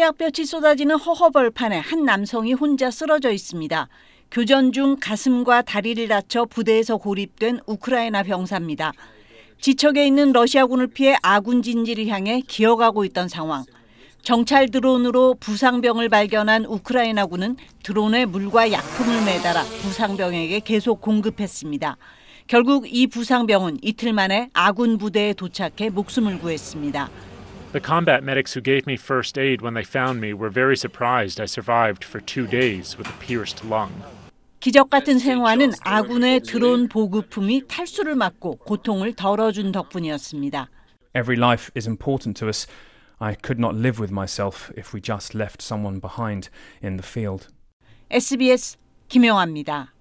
쇠약볕이 쏟아지는 허허벌판에 한 남성이 혼자 쓰러져 있습니다. 교전 중 가슴과 다리를 다쳐 부대에서 고립된 우크라이나 병사입니다. 지척에 있는 러시아군을 피해 아군 진지를 향해 기어가고 있던 상황. 정찰 드론으로 부상병을 발견한 우크라이나군은 드론에 물과 약품을 매달아 부상병에게 계속 공급했습니다. 결국 이 부상병은 이틀 만에 아군 부대에 도착해 목숨을 구했습니다. The combat medics who gave me first aid when they found me were very surprised I survived for two days with a pierced lung. 기적 같은 아군의 드론 보급품이 탈수를 막고 고통을 덜어준 덕분이었습니다. Every life is important to us. I could not live with myself if we just left someone behind in the field. SBS 김영화입니다.